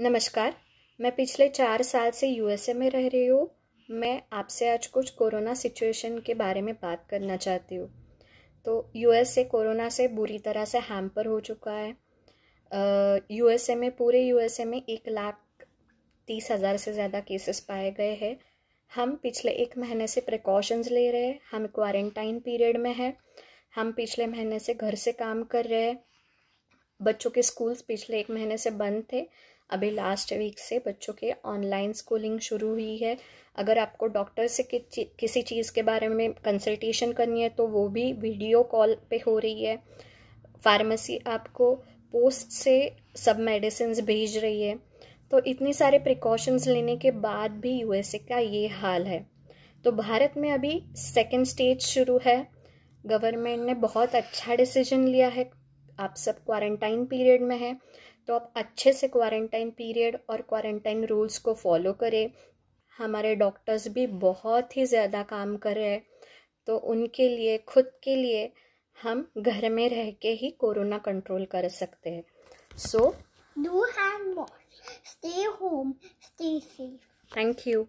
नमस्कार मैं पिछले चार साल से यूएसए में रह रही हूँ मैं आपसे आज कुछ कोरोना सिचुएशन के बारे में बात करना चाहती हूँ तो यूएसए कोरोना से बुरी तरह से हैम्पर हो चुका है यूएसए में पूरे यूएसए में एक लाख तीस हज़ार से ज़्यादा केसेस पाए गए हैं हम पिछले एक महीने से प्रिकॉशंस ले रहे हैं हम क्वारंटाइन पीरियड में हैं हम पिछले महीने से घर से काम कर रहे हैं बच्चों के स्कूल्स पिछले एक महीने से बंद थे अभी लास्ट वीक से बच्चों के ऑनलाइन स्कूलिंग शुरू हुई है अगर आपको डॉक्टर से कि, किसी चीज़ के बारे में कंसल्टेशन करनी है तो वो भी वीडियो कॉल पे हो रही है फार्मेसी आपको पोस्ट से सब मेडिसिन भेज रही है तो इतने सारे प्रिकॉशंस लेने के बाद भी यूएसए का ये हाल है तो भारत में अभी सेकेंड स्टेज शुरू है गवर्नमेंट ने बहुत अच्छा डिसीजन लिया है आप सब क्वारंटाइन पीरियड में हैं तो आप अच्छे से क्वारंटाइन पीरियड और क्वारंटाइन रूल्स को फॉलो करें हमारे डॉक्टर्स भी बहुत ही ज़्यादा काम कर रहे हैं तो उनके लिए खुद के लिए हम घर में रह के ही कोरोना कंट्रोल कर सकते हैं so do have wash stay home stay safe thank you